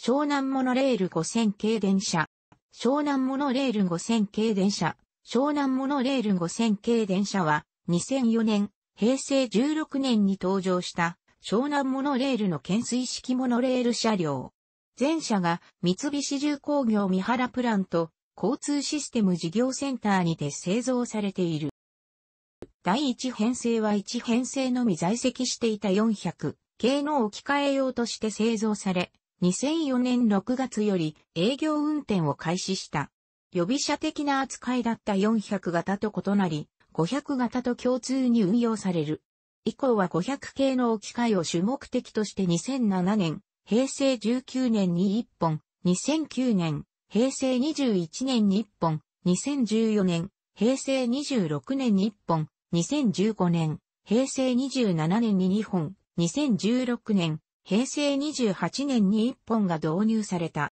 湘南モノレール5000系電車。湘南モノレール5000系電車。湘南モノレール5000系電車は2004年、平成16年に登場した湘南モノレールの懸垂式モノレール車両。前者が三菱重工業三原プラント交通システム事業センターにて製造されている。第一編成は一編成のみ在籍していた400系の置き換え用として製造され、2004年6月より営業運転を開始した。予備車的な扱いだった400型と異なり、500型と共通に運用される。以降は500系の置き換えを主目的として2007年、平成19年に1本、2009年、平成21年に1本、2014年、平成26年に1本、2015年、平成27年に2本、2016年、平成28年に1本が導入された。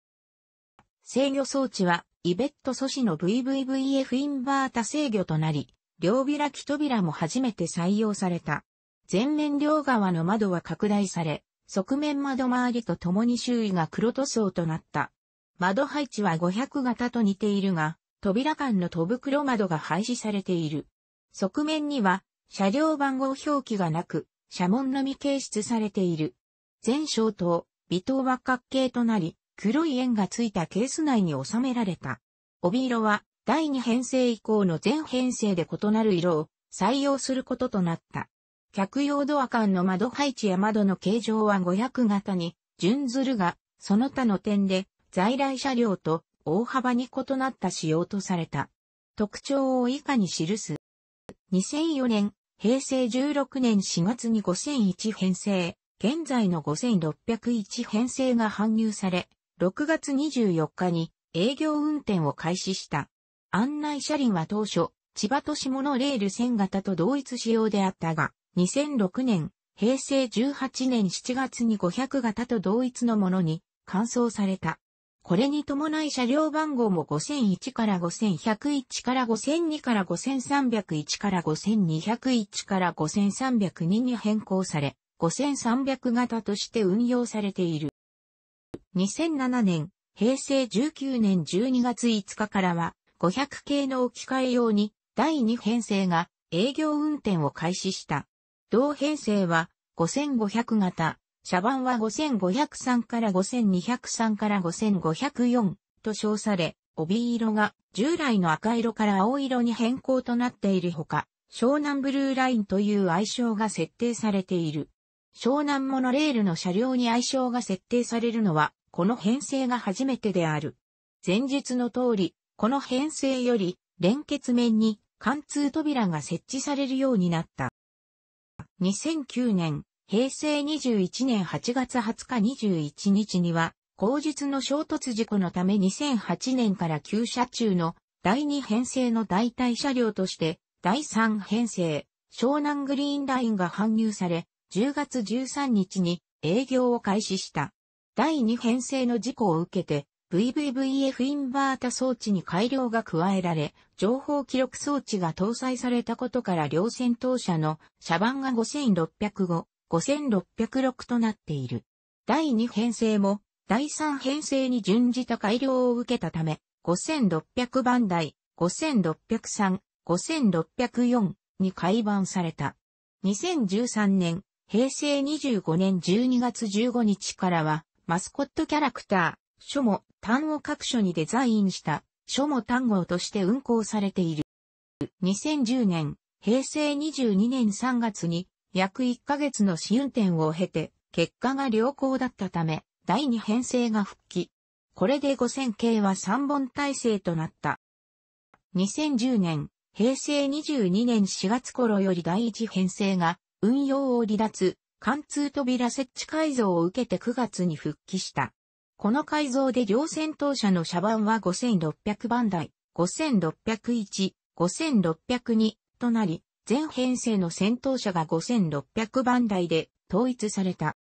制御装置は、イベット素子の VVVF インバータ制御となり、両開き扉も初めて採用された。前面両側の窓は拡大され、側面窓周りと共に周囲が黒塗装となった。窓配置は500型と似ているが、扉間の戸袋窓が廃止されている。側面には、車両番号表記がなく、車門のみ掲出されている。全小灯、微灯は角形となり、黒い円がついたケース内に収められた。帯色は第2編成以降の全編成で異なる色を採用することとなった。客用ドア間の窓配置や窓の形状は500型に準ずるが、その他の点で在来車両と大幅に異なった仕様とされた。特徴を以下に記す。2004年、平成16年4月に5001編成、現在の5601編成が搬入され、6月24日に営業運転を開始した。案内車輪は当初、千葉都市モノレール線型と同一仕様であったが、2006年、平成18年7月に500型と同一のものに、換装された。これに伴い車両番号も5001から5101から5002から5301から5201から5302に変更され、5300型として運用されている。2007年、平成19年12月5日からは、500系の置き換え用に第2編成が営業運転を開始した。同編成は5500型、車番は5503から5203から5504と称され、帯色が従来の赤色から青色に変更となっているほか、湘南ブルーラインという愛称が設定されている。湘南モノレールの車両に愛称が設定されるのは、この編成が初めてである。前述の通り、この編成より、連結面に貫通扉が設置されるようになった。2009年、平成21年8月20日21日には、後述の衝突事故のため2008年から旧車中の第2編成の代替車両として、第3編成、湘南グリーンラインが搬入され、10月13日に営業を開始した。第2編成の事故を受けて、VVVF インバータ装置に改良が加えられ、情報記録装置が搭載されたことから両戦闘車の車番が5605、5606となっている。第2編成も第3編成に準じた改良を受けたため、5600番台、5603、5604に改版された。2013年、平成25年12月15日からは、マスコットキャラクター、書も単語各所にデザインした書も単語として運行されている。2010年、平成22年3月に約1ヶ月の試運転を経て、結果が良好だったため、第2編成が復帰。これで5000系は3本体制となった。2010年、平成22年4月頃より第1編成が運用を離脱、貫通扉設置改造を受けて9月に復帰した。この改造で両戦闘車の車番は5600番台、5601、5602となり、全編成の戦闘車が5600番台で統一された。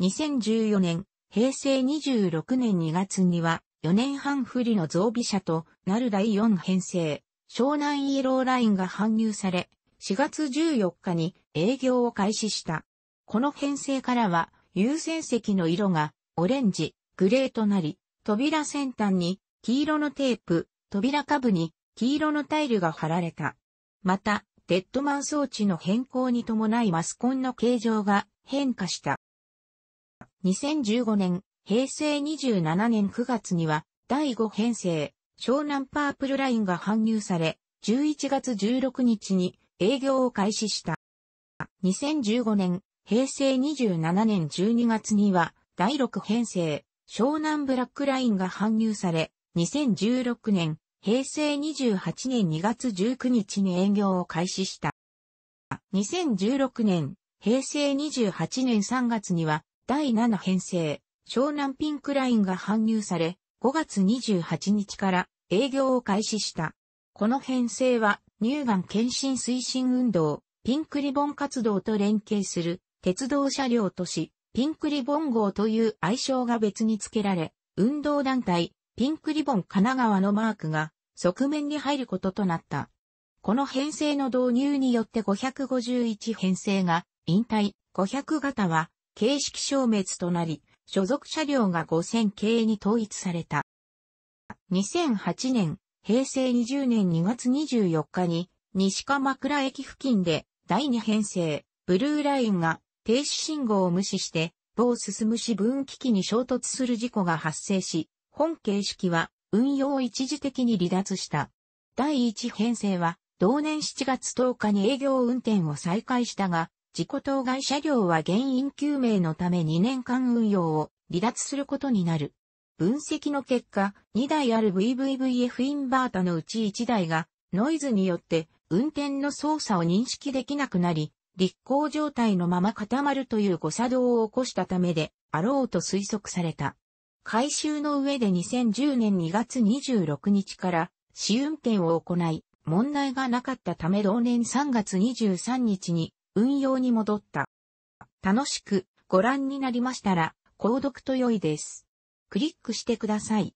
2014年、平成26年2月には、4年半不利の増備車となる第4編成、湘南イエローラインが搬入され、4月14日に営業を開始した。この編成からは優先席の色がオレンジ、グレーとなり、扉先端に黄色のテープ、扉下部に黄色のタイルが貼られた。また、デッドマン装置の変更に伴いマスコンの形状が変化した。2015年、平成27年9月には、第5編成、湘南パープルラインが搬入され、11月16日に営業を開始した。2015年、平成27年12月には、第6編成、湘南ブラックラインが搬入され、2016年、平成28年2月19日に営業を開始した。2016年、平成28年3月には、第7編成、湘南ピンクラインが搬入され、5月28日から営業を開始した。この編成は、乳がん検診推進運動、ピンクリボン活動と連携する鉄道車両都市、ピンクリボン号という愛称が別に付けられ、運動団体、ピンクリボン神奈川のマークが側面に入ることとなった。この編成の導入によって551編成が引退、500型は形式消滅となり、所属車両が5000系に統一された。2008年、平成20年2月24日に、西鎌倉駅付近で、第2編成、ブルーラインが、停止信号を無視して、某進む市分機器に衝突する事故が発生し、本形式は、運用を一時的に離脱した。第1編成は、同年7月10日に営業運転を再開したが、事故当該車両は原因究明のため2年間運用を離脱することになる。分析の結果、2台ある VVVF インバータのうち1台がノイズによって運転の操作を認識できなくなり、立候状態のまま固まるという誤作動を起こしたためであろうと推測された。改修の上で2010年2月26日から試運転を行い、問題がなかったため同年3月23日に運用に戻った。楽しくご覧になりましたら、購読と良いです。クリックしてください。